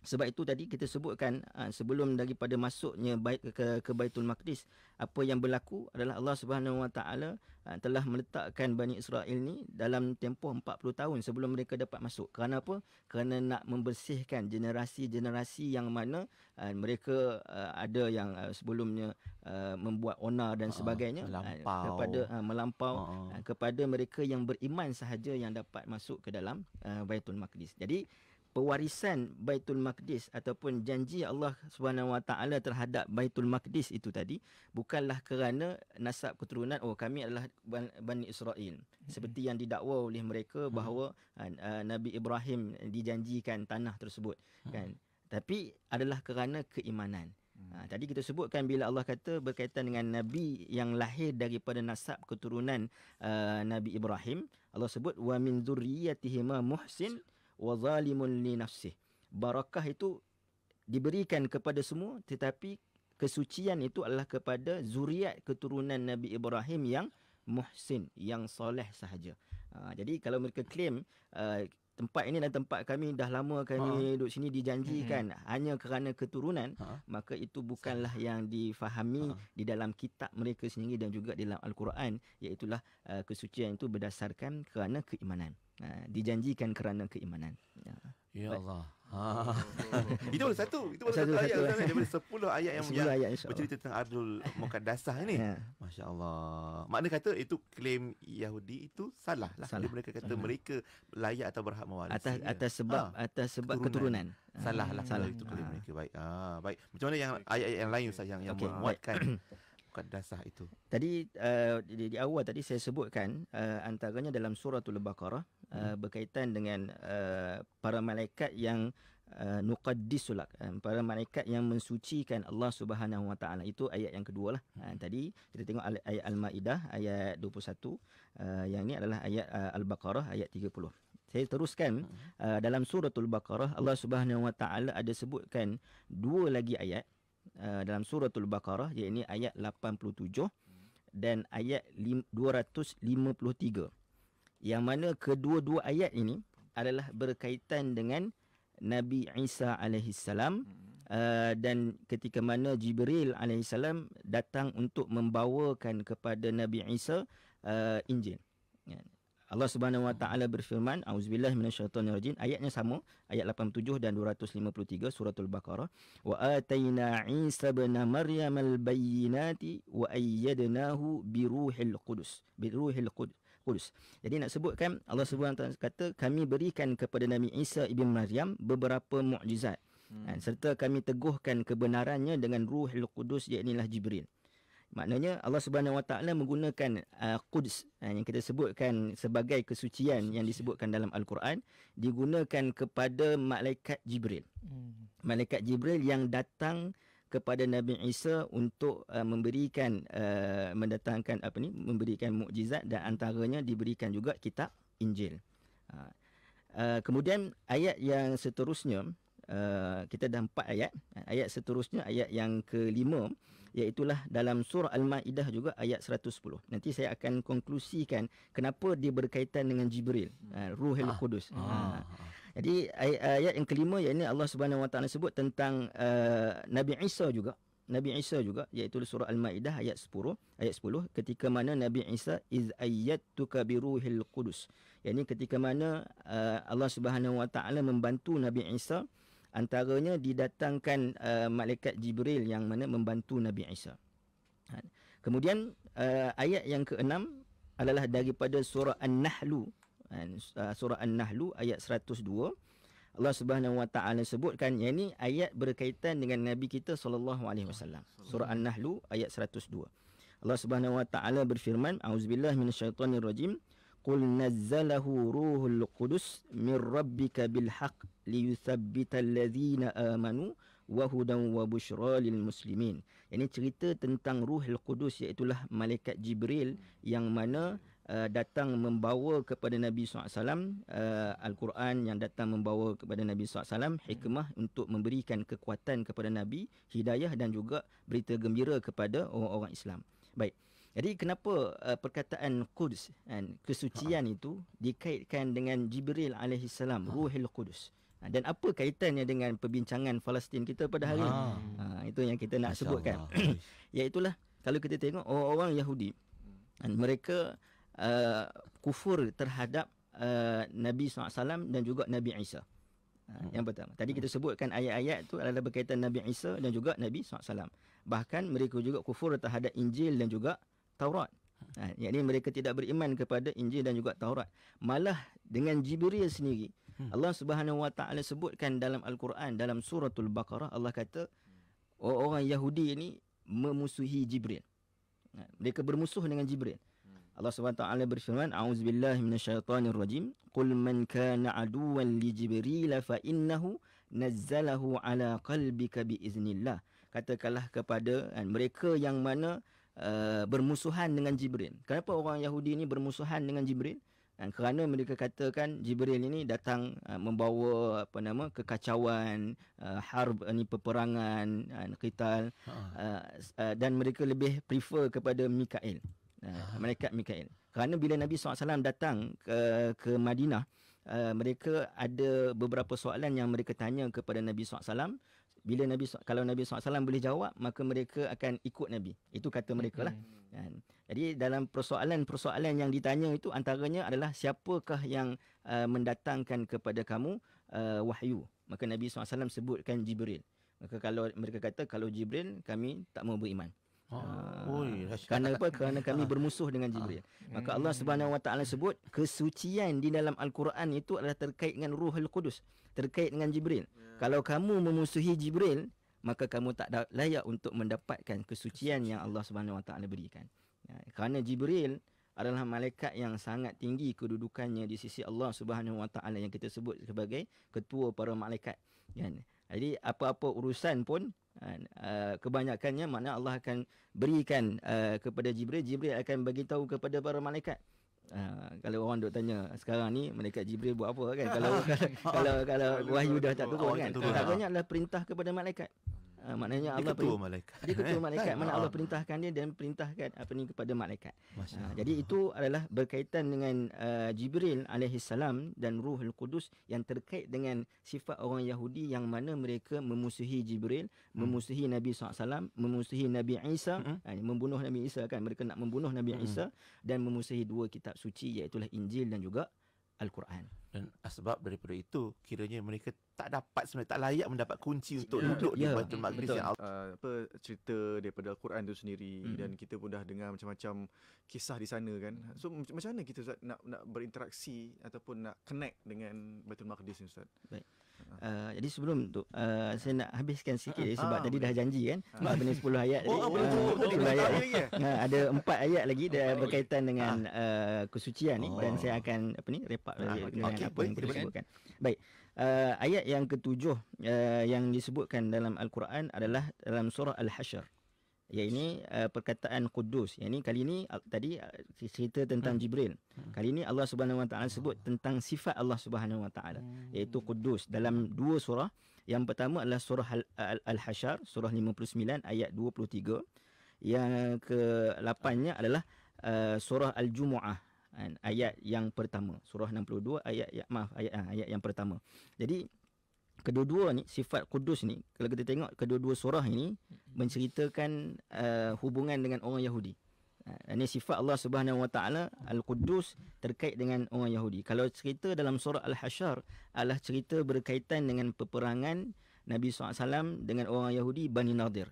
sebab itu tadi kita sebutkan uh, sebelum daripada masuknya baik ke, ke Baitul Maqdis apa yang berlaku adalah Allah Subhanahu Wa Taala ah, telah meletakkan Bani Israel ni dalam tempoh 40 tahun sebelum mereka dapat masuk. Kerana apa? Kerana nak membersihkan generasi-generasi yang mana uh, mereka uh, ada yang uh, sebelumnya uh, membuat onar dan sebagainya melampau. Uh, kepada uh, melampau uh. Uh, kepada mereka yang beriman sahaja yang dapat masuk ke dalam uh, Baitul Maqdis. Jadi pewarisan Baitul Maqdis ataupun janji Allah Swt terhadap Baitul Maqdis itu tadi bukanlah kerana nasab keturunan oh kami adalah Bani Israel hmm. seperti yang didakwa oleh mereka hmm. bahawa uh, uh, Nabi Ibrahim dijanjikan tanah tersebut hmm. kan tapi adalah kerana keimanan Ha, tadi kita sebutkan bila Allah kata berkaitan dengan nabi yang lahir daripada nasab keturunan uh, Nabi Ibrahim Allah sebut wa min zurriyyatihi muhsin wa zalimun li nafsih. Barakah itu diberikan kepada semua tetapi kesucian itu adalah kepada zuriat keturunan Nabi Ibrahim yang muhsin, yang soleh sahaja. Ha, jadi kalau mereka klaim uh, tempat ini dan tempat kami dah lama kami ha. duduk sini dijanjikan hmm. hanya kerana keturunan ha. maka itu bukanlah yang difahami ha. di dalam kitab mereka sendiri dan juga di dalam al-Quran iaitu uh, kesucian itu berdasarkan kerana keimanan Ha, dijanjikan kerana keimanan. Uh, ya, ya Allah. Ha. [LAUGHS] itu satu, itu satu, satu, satu ayat sebenarnya kan? daripada 10 ayat yang, 10 ayat, bercerita tentang Abdul Mukaddasah ini. Ya. Masya-Allah. Makna kata itu klaim Yahudi itu salah lah. Salah. Jadi mereka kata salah. mereka layak atau berhak mewarisi. Atas atas sebab ha. atas sebab keturunan. keturunan. Salah lah salah. itu klaim ha. mereka. Baik. ha. baik. Macam mana yang ayat-ayat yang lain Ustaz yang, yang okay. menguatkan [COUGHS] Muqaddasah itu? Tadi uh, di, di, awal tadi saya sebutkan uh, antaranya dalam surah Al-Baqarah uh, hmm. berkaitan dengan uh, para malaikat yang uh, nuqaddisulak uh, um, para malaikat yang mensucikan Allah Subhanahu wa taala itu ayat yang kedua lah hmm. uh, tadi kita tengok ayat al-maidah ayat 21 uh, yang ini adalah ayat uh, al-baqarah ayat 30 saya teruskan hmm. uh, dalam al baqarah Allah Subhanahu wa taala ada sebutkan dua lagi ayat uh, dalam al baqarah iaitu ayat 87 dan ayat 253 yang mana kedua-dua ayat ini adalah berkaitan dengan Nabi Isa alaihi salam hmm. uh, dan ketika mana Jibril alaihi salam datang untuk membawakan kepada Nabi Isa uh, Injil. Ya. Allah Subhanahu wa taala berfirman auzubillahi minasyaitonir rajim ayatnya sama ayat 87 dan 253 al baqarah wa atayna Isa bin Maryam al-bayyinati wa ayyadnahu bi ruhil qudus bi ruhil qudus Kudus. Jadi nak sebutkan Allah Subhanahu SWT kata kami berikan kepada Nabi Isa ibn Maryam beberapa mukjizat hmm. kan, serta kami teguhkan kebenarannya dengan Ruhul Kudus iaitu Jibril. Maknanya Allah Subhanahu Wa Taala menggunakan uh, Quds uh, yang kita sebutkan sebagai kesucian yang disebutkan dalam Al-Quran digunakan kepada malaikat Jibril. Hmm. Malaikat Jibril yang datang kepada Nabi Isa untuk uh, memberikan uh, mendatangkan apa ni memberikan mukjizat dan antaranya diberikan juga kitab Injil. Ha. Uh, kemudian ayat yang seterusnya uh, kita dah empat ayat. Ayat seterusnya ayat yang kelima iaitu dalam surah Al-Maidah juga ayat 110. Nanti saya akan konklusikan kenapa dia berkaitan dengan Jibril, uh, Ruhul ah. Kudus. Ah. Uh, jadi ayat yang kelima iaitu Allah Subhanahu Wa Taala sebut tentang uh, Nabi Isa juga. Nabi Isa juga iaitu surah Al-Maidah ayat 10 ayat 10 ketika mana Nabi Isa iz ayyatuka bi ruhil qudus. Yani ketika mana uh, Allah Subhanahu Wa Taala membantu Nabi Isa antaranya didatangkan uh, malaikat Jibril yang mana membantu Nabi Isa. Ha. Kemudian uh, ayat yang keenam adalah daripada surah An-Nahlu Uh, surah An-Nahlu ayat 102 Allah Subhanahu Wa Taala sebutkan yang ini ayat berkaitan dengan nabi kita sallallahu alaihi wasallam surah an nahl ayat 102 Allah Subhanahu Wa Taala berfirman auzubillahi minasyaitonir rajim qul nazzalahu ruhul qudus mir rabbika bil haqq liyuthabbital ladzina amanu wa hudan wa bushra lil muslimin ini cerita tentang ruhul qudus iaitu malaikat jibril yang mana uh, datang membawa kepada Nabi SAW uh, Al-Quran yang datang membawa kepada Nabi SAW hikmah hmm. untuk memberikan kekuatan kepada Nabi hidayah dan juga berita gembira kepada orang-orang Islam baik jadi kenapa uh, perkataan Quds kan, kesucian ha. itu dikaitkan dengan Jibril alaihi salam ha. ruhul Quds ha, dan apa kaitannya dengan perbincangan Palestin kita pada hari ini? Ha. Ha, itu yang kita nak Masya sebutkan. [COUGHS] Iaitulah kalau kita tengok orang-orang Yahudi hmm. dan mereka uh, kufur terhadap uh, Nabi SAW dan juga Nabi Isa. Uh, hmm. Yang pertama. Tadi kita hmm. sebutkan ayat-ayat itu adalah berkaitan Nabi Isa dan juga Nabi SAW. Bahkan mereka juga kufur terhadap Injil dan juga Taurat. Ha, yang ini mereka tidak beriman kepada Injil dan juga Taurat. Malah dengan Jibril sendiri. Hmm. Allah Subhanahu Wa Taala sebutkan dalam Al-Quran dalam Surah Al Baqarah Allah kata oh, orang Yahudi ini memusuhi Jibril. Ha, mereka bermusuh dengan Jibril. Allah SWT berfirman A'udzubillahi minasyaitanir rajim Qul man kana aduwan li Jibril fa innahu nazzalahu ala qalbika bi iznillah Katakanlah kepada kan, mereka yang mana uh, bermusuhan dengan Jibril Kenapa orang Yahudi ini bermusuhan dengan Jibril? Dan eh, kerana mereka katakan Jibril ini datang uh, membawa apa nama kekacauan uh, harb ni peperangan dan uh, qital uh, uh, dan mereka lebih prefer kepada Mikail uh, malaikat Mikail. Kerana bila Nabi SAW datang ke, ke Madinah, uh, mereka ada beberapa soalan yang mereka tanya kepada Nabi SAW. Bila Nabi kalau Nabi SAW boleh jawab, maka mereka akan ikut Nabi. Itu kata mereka lah. Okay. Hmm. Jadi dalam persoalan-persoalan yang ditanya itu antaranya adalah siapakah yang uh, mendatangkan kepada kamu uh, wahyu? Maka Nabi SAW sebutkan Jibril. Maka kalau mereka kata kalau Jibril kami tak mau beriman. Ah. Ah. Oi, oh, uh, kerana apa? Kerana kami ah. bermusuh dengan Jibril. Maka Allah hmm. Subhanahu Wa Taala sebut kesucian di dalam Al-Quran itu adalah terkait dengan Ruhul Kudus, terkait dengan Jibril. Yeah. Kalau kamu memusuhi Jibril, maka kamu tak layak untuk mendapatkan kesucian yang Allah Subhanahu Wa Taala berikan. Ya, kerana Jibril adalah malaikat yang sangat tinggi kedudukannya di sisi Allah Subhanahu Wa Taala yang kita sebut sebagai ketua para malaikat. Kan? jadi apa-apa urusan pun Uh, kebanyakannya makna Allah akan berikan uh, kepada Jibril, Jibril akan bagi tahu kepada para malaikat. Ha, kalau orang duk tanya sekarang ni malaikat Jibril buat apa kan [LAUGHS] kalau kalau [LAUGHS] kalau, kalau wahyu dah tak turun kan. Lah. Tak banyaklah perintah kepada malaikat. Uh, maknanya dia Allah ketua malaikat. Dia ketua [LAUGHS] eh? malaikat. Mana Allah perintahkan dia dan perintahkan apa ni kepada malaikat. Uh, jadi itu adalah berkaitan dengan uh, Jibril alaihi salam dan Ruhul Kudus yang terkait dengan sifat orang Yahudi yang mana mereka memusuhi Jibril, hmm. memusuhi Nabi SAW, memusuhi Nabi Isa, hmm. uh, membunuh Nabi Isa kan mereka nak membunuh Nabi hmm. Isa dan memusuhi dua kitab suci iaitu lah Injil dan juga Al-Quran. Dan sebab daripada itu, kiranya mereka tak dapat sebenarnya, tak layak mendapat kunci untuk yeah. duduk yeah. di ya. Baitul Maqdis. Yeah. Yang Al- uh, apa cerita daripada Al-Quran itu sendiri mm. dan kita pun dah dengar macam-macam kisah di sana kan. So macam mana kita Ustaz, nak, nak berinteraksi ataupun nak connect dengan Baitul Maqdis ni Ustaz? Baik. Uh, jadi sebelum tu uh, saya nak habiskan sikit uh, sebab uh, tadi dah janji kan uh, sebab ada 10 ayat tadi. Oh, ayat. ada 4 ayat lagi oh, dia okay. berkaitan dengan uh, kesucian oh. ni dan oh. saya akan apa ni repak uh, balik dengan okay, apa yang kita sebutkan. Baik. Uh, ayat yang ketujuh uh, yang disebutkan dalam al-Quran adalah dalam surah al-Hasyr iaitu uh, eh, perkataan kudus. Yang ini kali ini uh, tadi uh, cerita tentang hmm. Jibril. Hmm. Kali ini Allah Subhanahu Wa Taala sebut hmm. tentang sifat Allah Subhanahu Wa Taala hmm. iaitu kudus dalam dua surah. Yang pertama adalah surah Al-Hashar Al- Al- surah 59 ayat 23. Yang ke lapannya adalah uh, surah Al-Jumuah kan, ayat yang pertama. Surah 62 ayat ya, maaf ayat ah, ayat yang pertama. Jadi kedua-dua ni sifat kudus ni kalau kita tengok kedua-dua surah ini menceritakan uh, hubungan dengan orang Yahudi. Uh, ini sifat Allah Subhanahu Wa Taala al-Qudus terkait dengan orang Yahudi. Kalau cerita dalam surah Al-Hashar adalah cerita berkaitan dengan peperangan Nabi SAW dengan orang Yahudi Bani Nadir.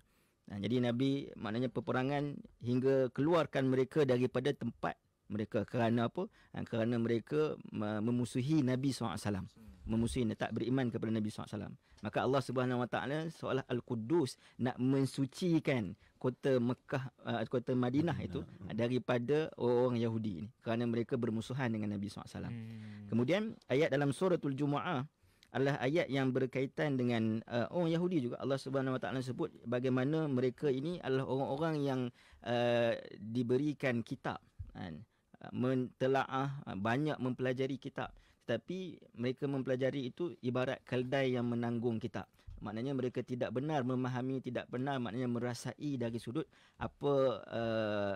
Uh, jadi Nabi maknanya peperangan hingga keluarkan mereka daripada tempat mereka kerana apa? Uh, kerana mereka memusuhi Nabi SAW memusuhi tak beriman kepada Nabi SAW. Maka Allah Subhanahu Wa Taala seolah Al-Quddus nak mensucikan kota Mekah uh, kota Madinah itu hmm. daripada orang Yahudi ini kerana mereka bermusuhan dengan Nabi SAW. Hmm. Kemudian ayat dalam suratul Jumaah adalah ayat yang berkaitan dengan uh, orang Yahudi juga Allah Subhanahu Wa Taala sebut bagaimana mereka ini adalah orang-orang yang uh, diberikan kitab kan uh, mentelaah uh, banyak mempelajari kitab tapi mereka mempelajari itu ibarat keldai yang menanggung kita maknanya mereka tidak benar memahami tidak benar maknanya merasai dari sudut apa uh,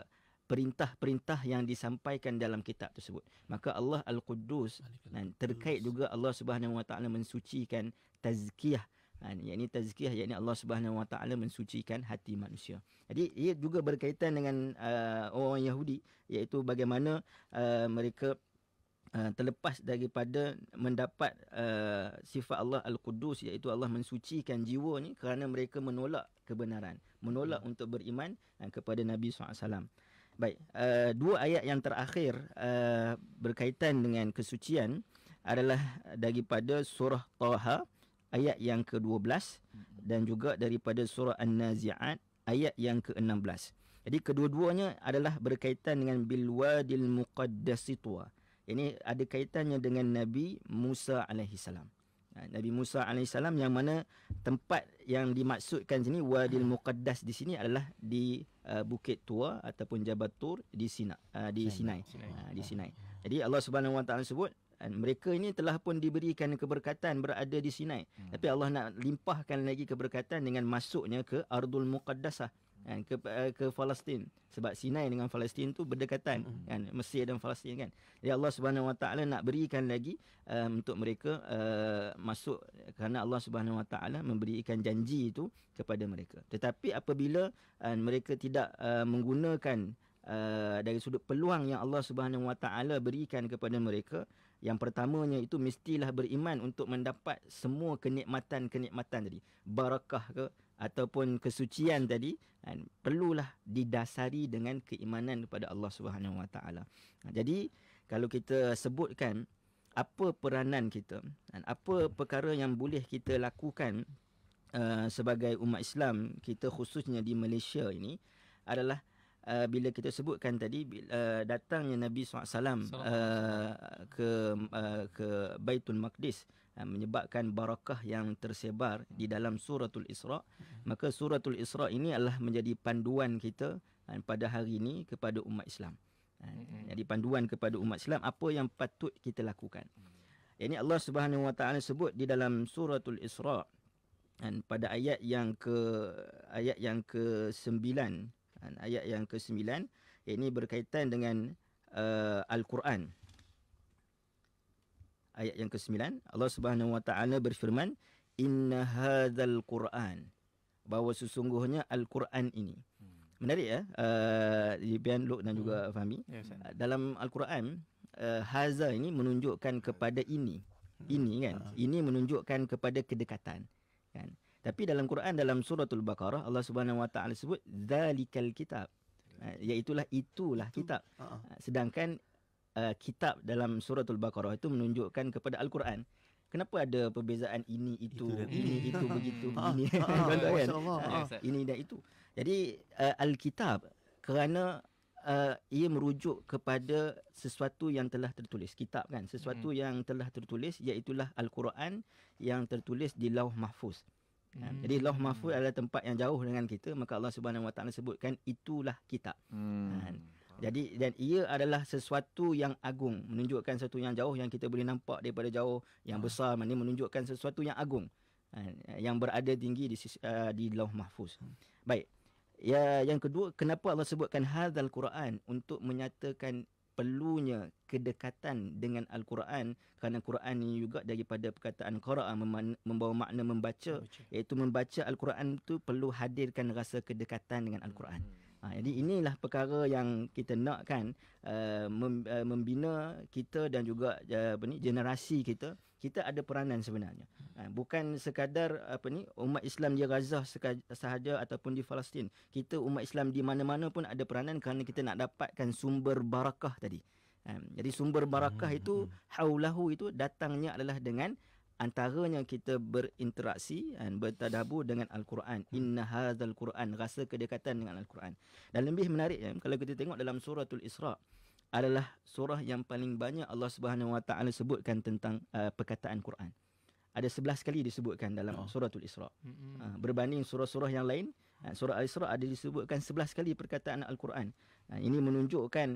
perintah-perintah yang disampaikan dalam kitab tersebut. Maka Allah Al-Quddus dan terkait juga Allah Subhanahu Wa Taala mensucikan tazkiyah. Dan ha, yakni tazkiyah yakni Allah Subhanahu Wa Taala mensucikan hati manusia. Jadi ia juga berkaitan dengan uh, orang Yahudi iaitu bagaimana uh, mereka Ah, terlepas daripada mendapat uh, sifat Allah Al-Qudus iaitu Allah mensucikan jiwa ni kerana mereka menolak kebenaran menolak hmm. untuk beriman uh, kepada Nabi SAW baik uh, dua ayat yang terakhir uh, berkaitan dengan kesucian adalah daripada surah Taha ayat yang ke-12 hmm. dan juga daripada surah An-Nazi'at ayat yang ke-16 jadi kedua-duanya adalah berkaitan dengan bilwadil muqaddasitwa ini ada kaitannya dengan Nabi Musa alaihi salam. Ha, Nabi Musa alaihi salam yang mana tempat yang dimaksudkan sini Wadil Muqaddas di sini adalah di uh, Bukit Tua ataupun Jabal Tur di Sina uh, di Sinai, Sinai. Sinai. Uh, di Sinai. Jadi Allah Subhanahu Wa Taala sebut uh, mereka ini telah pun diberikan keberkatan berada di Sinai. Hmm. Tapi Allah nak limpahkan lagi keberkatan dengan masuknya ke Ardul Muqaddasah kan ke eh, ke Palestin sebab Sinai dengan Palestin tu berdekatan hmm kan Mesir dan Palestin kan jadi Allah Subhanahu Wa Taala nak berikan lagi um, untuk mereka uh, masuk kerana Allah Subhanahu Wa Taala memberikan janji itu kepada mereka tetapi apabila uh, mereka tidak uh, menggunakan uh, dari sudut peluang yang Allah Subhanahu Wa Taala berikan kepada mereka yang pertamanya itu mestilah beriman untuk mendapat semua kenikmatan-kenikmatan tadi barakah ke ataupun kesucian tadi kan, perlulah didasari dengan keimanan kepada Allah Subhanahu Wa Taala. Ha, jadi kalau kita sebutkan apa peranan kita dan apa perkara yang boleh kita lakukan uh, sebagai umat Islam kita khususnya di Malaysia ini adalah uh, bila kita sebutkan tadi uh, datangnya Nabi SAW uh, ke uh, ke Baitul Maqdis Eh, menyebabkan barakah yang tersebar di dalam suratul Isra maka suratul Isra ini adalah menjadi panduan kita eh, pada hari ini kepada umat Islam eh, jadi panduan kepada umat Islam apa yang patut kita lakukan ini Allah Subhanahu Wa Taala sebut di dalam suratul Isra dan pada ayat yang ke ayat yang ke-9 ayat yang ke-9 ini berkaitan dengan uh, al-Quran ayat yang ke-9 Allah Subhanahu wa taala berfirman inna hadzal quran bahawa sesungguhnya al-Quran ini hmm. menarik ya uh, eh, Ibn Luk dan juga hmm. Fahmi yes, ya, eh, dalam al-Quran uh, haza ini menunjukkan kepada ini hmm. ini kan uh. ini menunjukkan kepada kedekatan kan tapi dalam Quran dalam Surah Al baqarah Allah Subhanahu wa taala sebut zalikal kitab uh, itulah itulah kitab ah, ah. sedangkan uh, kitab dalam surah Al-Baqarah itu menunjukkan kepada Al-Quran. Kenapa ada perbezaan ini itu, itu ini itu, itu [LAUGHS] begitu ini ha, ha, kan? ha, ini dan itu. Jadi uh, Al-Kitab kerana uh, ia merujuk kepada sesuatu yang telah tertulis. Kitab kan sesuatu hmm. yang telah tertulis iaitu Al-Quran yang tertulis di Lauh Mahfuz. Ya, hmm. Jadi Lauh Mahfuz hmm. adalah tempat yang jauh dengan kita maka Allah Subhanahu Wa Taala sebutkan itulah kitab. Hmm. Ha. Jadi dan ia adalah sesuatu yang agung, menunjukkan sesuatu yang jauh yang kita boleh nampak daripada jauh, yang ha. besar, maknanya menunjukkan sesuatu yang agung ha, yang berada tinggi di uh, di Lauh Mahfuz. Hmm. Baik. Ya yang kedua, kenapa Allah sebutkan hadzal Quran untuk menyatakan perlunya kedekatan dengan al-Quran kerana Quran ini juga daripada perkataan qira'ah membawa makna membaca, membaca iaitu membaca al-Quran itu perlu hadirkan rasa kedekatan dengan al-Quran. Hmm. Ha, jadi inilah perkara yang kita nakkan uh, eh, mem, uh, membina kita dan juga uh, apa ni generasi kita kita ada peranan sebenarnya ha, bukan sekadar apa ni umat Islam di Gaza sahaja ataupun di Palestin kita umat Islam di mana-mana pun ada peranan kerana kita nak dapatkan sumber barakah tadi ha, jadi sumber barakah hmm, itu hmm. haulahu itu datangnya adalah dengan antaranya kita berinteraksi dan bertadabur dengan al-Quran hmm. inna hadzal quran rasa kedekatan dengan al-Quran dan lebih menarik ya kalau kita tengok dalam Surah suratul Isra adalah surah yang paling banyak Allah Subhanahu Wa Taala sebutkan tentang uh, perkataan Quran ada 11 kali disebutkan dalam oh. suratul Isra hmm. uh, berbanding surah-surah yang lain uh, surah al-Isra ada disebutkan 11 kali perkataan al-Quran uh, ini menunjukkan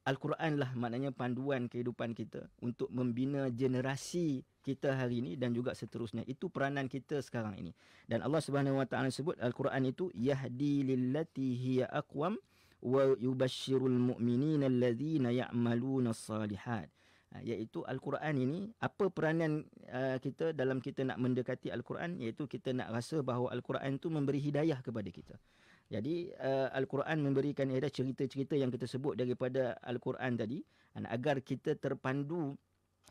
Al-Quran lah maknanya panduan kehidupan kita untuk membina generasi kita hari ini dan juga seterusnya. Itu peranan kita sekarang ini. Dan Allah Subhanahu Wa Taala sebut Al-Quran itu yahdi lillati hiya aqwam wa yubashirul mu'minina alladhina ya'maluna salihat. Ha, iaitu Al-Quran ini, apa peranan uh, kita dalam kita nak mendekati Al-Quran? Iaitu kita nak rasa bahawa Al-Quran itu memberi hidayah kepada kita. Jadi uh, Al-Quran memberikan ada cerita-cerita yang kita sebut daripada Al-Quran tadi agar kita terpandu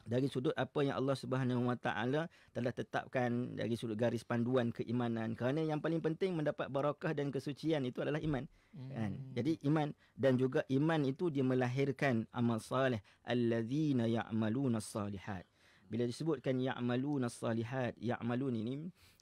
dari sudut apa yang Allah Subhanahu Wa Taala telah tetapkan dari sudut garis panduan keimanan kerana yang paling penting mendapat barakah dan kesucian itu adalah iman hmm. kan jadi iman dan juga iman itu dia melahirkan amal saleh allazina ya'maluna salihat bila disebutkan ya'maluna salihat ya'malun ini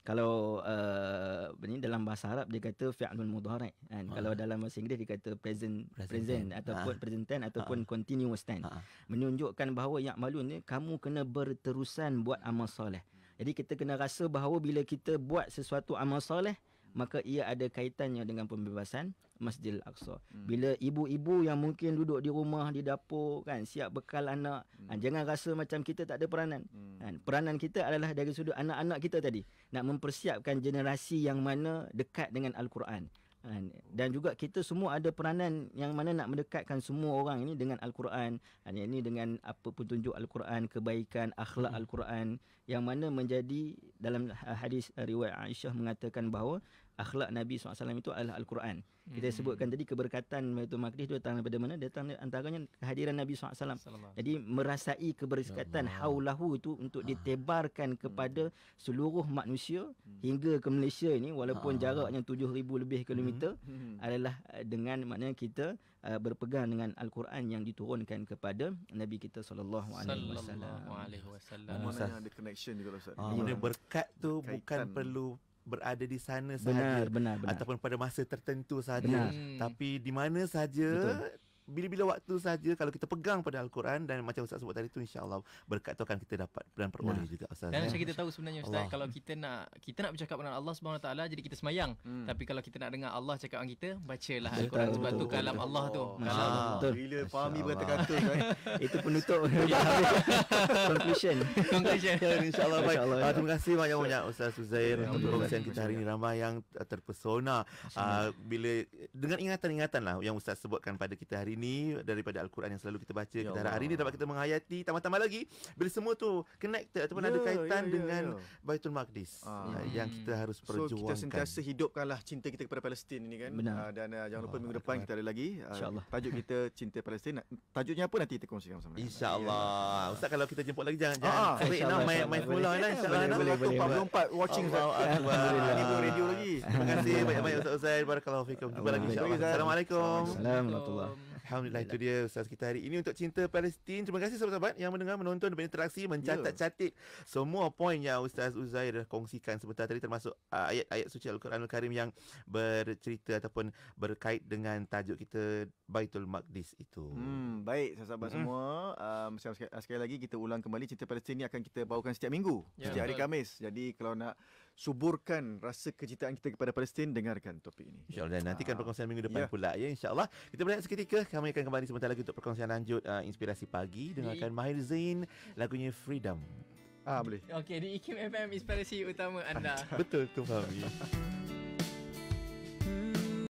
kalau uh, ni dalam bahasa Arab dia kata fi'lul mudhari kan uh. kalau dalam bahasa Inggeris dia kata present present, present ataupun uh. Ah. present tense ataupun uh. continuous tense uh. menunjukkan bahawa yang malu ni kamu kena berterusan buat amal soleh jadi kita kena rasa bahawa bila kita buat sesuatu amal soleh maka ia ada kaitannya dengan pembebasan Masjid Al-Aqsa. Hmm. Bila ibu-ibu yang mungkin duduk di rumah, di dapur kan, siap bekal anak, hmm. kan, jangan rasa macam kita tak ada peranan. Hmm. Kan, peranan kita adalah dari sudut anak-anak kita tadi. Nak mempersiapkan generasi yang mana dekat dengan Al-Quran. Kan. Dan juga kita semua ada peranan yang mana nak mendekatkan semua orang ini dengan Al-Quran. Kan, ini dengan apa pun tunjuk Al-Quran, kebaikan, akhlak hmm. Al-Quran. Yang mana menjadi dalam hadis riwayat Aisyah mengatakan bahawa akhlak Nabi SAW itu adalah Al-Quran. Hmm. Kita mhm. sebutkan tadi keberkatan itu Makdis itu datang daripada mana? Datang antaranya kehadiran Nabi SAW. Salam. Jadi merasai keberkatan haulahu itu untuk ha. ditebarkan kepada hmm. seluruh manusia hmm. hingga ke Malaysia ini walaupun ha. jaraknya 7,000 lebih kilometer hmm. hmm. adalah eh, dengan maknanya kita uh, berpegang dengan Al-Quran yang diturunkan kepada Nabi kita SAW. Sallallahu alaihi wasallam. Mana yang ada connection juga Ustaz? Ha. Ya. berkat tu Kaitan. bukan perlu berada di sana sahaja benar, benar, benar. ataupun pada masa tertentu sahaja benar. Hmm. tapi di mana saja bila-bila waktu saja kalau kita pegang pada Al-Quran dan macam Ustaz sebut tadi tu insya-Allah berkat tu akan kita dapat dan peroleh nah. Ya. juga Ustaz. Dan ya. macam kita tahu sebenarnya Ustaz Allah. kalau kita nak kita nak bercakap dengan Allah Subhanahu taala jadi kita semayang. Hmm. Tapi kalau kita nak dengar Allah cakap dengan kita bacalah Al-Quran sebab tu ah, kalam Allah tu. Betul. Bila fahami berkata kata [LAUGHS] itu penutup [LAUGHS] ya. conclusion. Conclusion insya-Allah baik. Ah, terima kasih banyak-banyak Ustaz Suzair untuk perbincangan kita hari ini ramai yang terpesona ah, bila dengan ingatan-ingatan lah yang Ustaz sebutkan pada kita hari ini ini daripada al-Quran yang selalu kita baca ya kita hari ini dapat kita menghayati tambah-tambah lagi bila semua tu connected ataupun yeah, ada ya, ya, kaitan yeah, yeah, dengan yeah. Baitul Maqdis ah. Ya, yang hmm. kita harus perjuangkan. So kita sentiasa hidupkanlah cinta kita kepada Palestin ini kan. Benar. Ah, dan uh, jangan lupa oh, minggu depan kita ada lagi uh, tajuk kita cinta Palestin. Tajuknya apa nanti kita kongsikan sama-sama. Insya-Allah. Ya. Ustaz kalau kita jemput lagi jangan jangan. Ah, Sorry nak main main bola lah kan, insya-Allah. Boleh boleh. Kalau empat watching Ustaz. Ini radio lagi. Terima kasih banyak-banyak Ustaz Ustaz. Barakallahu fikum. Jumpa lagi insya-Allah. Assalamualaikum. Assalamualaikum. Alhamdulillah itu dia Ustaz kita hari ini Untuk cinta Palestin Terima kasih sahabat-sahabat Yang mendengar, menonton Dan berinteraksi ya. Mencatat-catit Semua poin yang Ustaz Uzair Dah kongsikan sebentar tadi Termasuk uh, ayat-ayat suci Al-Quran Al-Karim Yang bercerita Ataupun berkait dengan Tajuk kita Baitul Maqdis itu hmm, Baik sahabat-sahabat hmm semua um, sekali, sekali lagi kita ulang kembali Cinta Palestin ini akan kita bawakan setiap minggu yeah. Setiap hari Khamis Jadi kalau nak suburkan rasa kecintaan kita kepada Palestin dengarkan topik ini. Insya-Allah dan nanti kan ah. perkongsian minggu depan ya. pula ya insya-Allah. Kita berehat seketika kami akan kembali sebentar lagi untuk perkongsian lanjut uh, inspirasi pagi dengarkan Mahir Zain lagunya Freedom. Ah boleh. Okey di IKIM e FM inspirasi utama anda. Betul tu Fahmi. Ya. [LAUGHS]